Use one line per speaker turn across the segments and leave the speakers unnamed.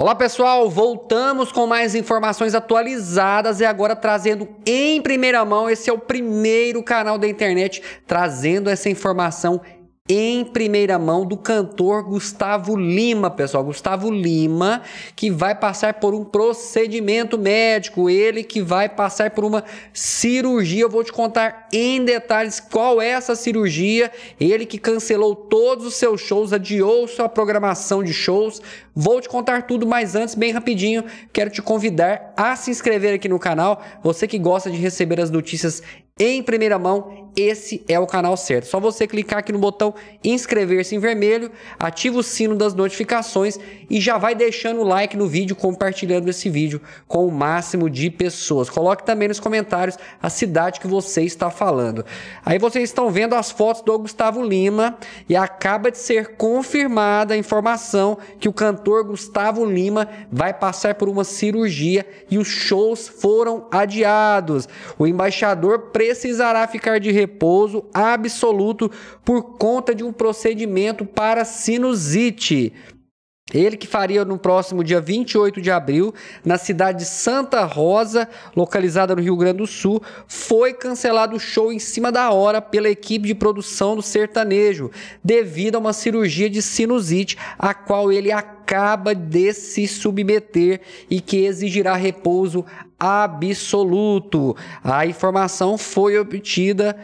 Olá pessoal, voltamos com mais informações atualizadas e agora trazendo em primeira mão, esse é o primeiro canal da internet trazendo essa informação em primeira mão do cantor Gustavo Lima, pessoal. Gustavo Lima, que vai passar por um procedimento médico, ele que vai passar por uma cirurgia. Eu vou te contar em detalhes qual é essa cirurgia. Ele que cancelou todos os seus shows, adiou sua programação de shows. Vou te contar tudo, mas antes, bem rapidinho, quero te convidar a se inscrever aqui no canal. Você que gosta de receber as notícias em primeira mão, esse é o canal certo. Só você clicar aqui no botão inscrever-se em vermelho, ativa o sino das notificações e já vai deixando o like no vídeo, compartilhando esse vídeo com o máximo de pessoas. Coloque também nos comentários a cidade que você está falando. Aí vocês estão vendo as fotos do Gustavo Lima e acaba de ser confirmada a informação que o cantor Gustavo Lima vai passar por uma cirurgia e os shows foram adiados. O embaixador precisará ficar de repouso absoluto por conta conta de um procedimento para sinusite. Ele que faria no próximo dia 28 de abril, na cidade de Santa Rosa, localizada no Rio Grande do Sul, foi cancelado o show em cima da hora pela equipe de produção do sertanejo, devido a uma cirurgia de sinusite, a qual ele acaba de se submeter e que exigirá repouso absoluto. A informação foi obtida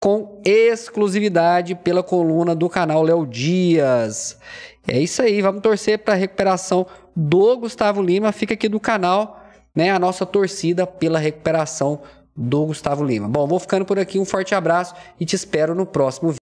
com exclusividade pela coluna do canal Léo Dias. É isso aí, vamos torcer para a recuperação do Gustavo Lima. Fica aqui do canal, né, a nossa torcida pela recuperação do Gustavo Lima. Bom, vou ficando por aqui, um forte abraço e te espero no próximo vídeo.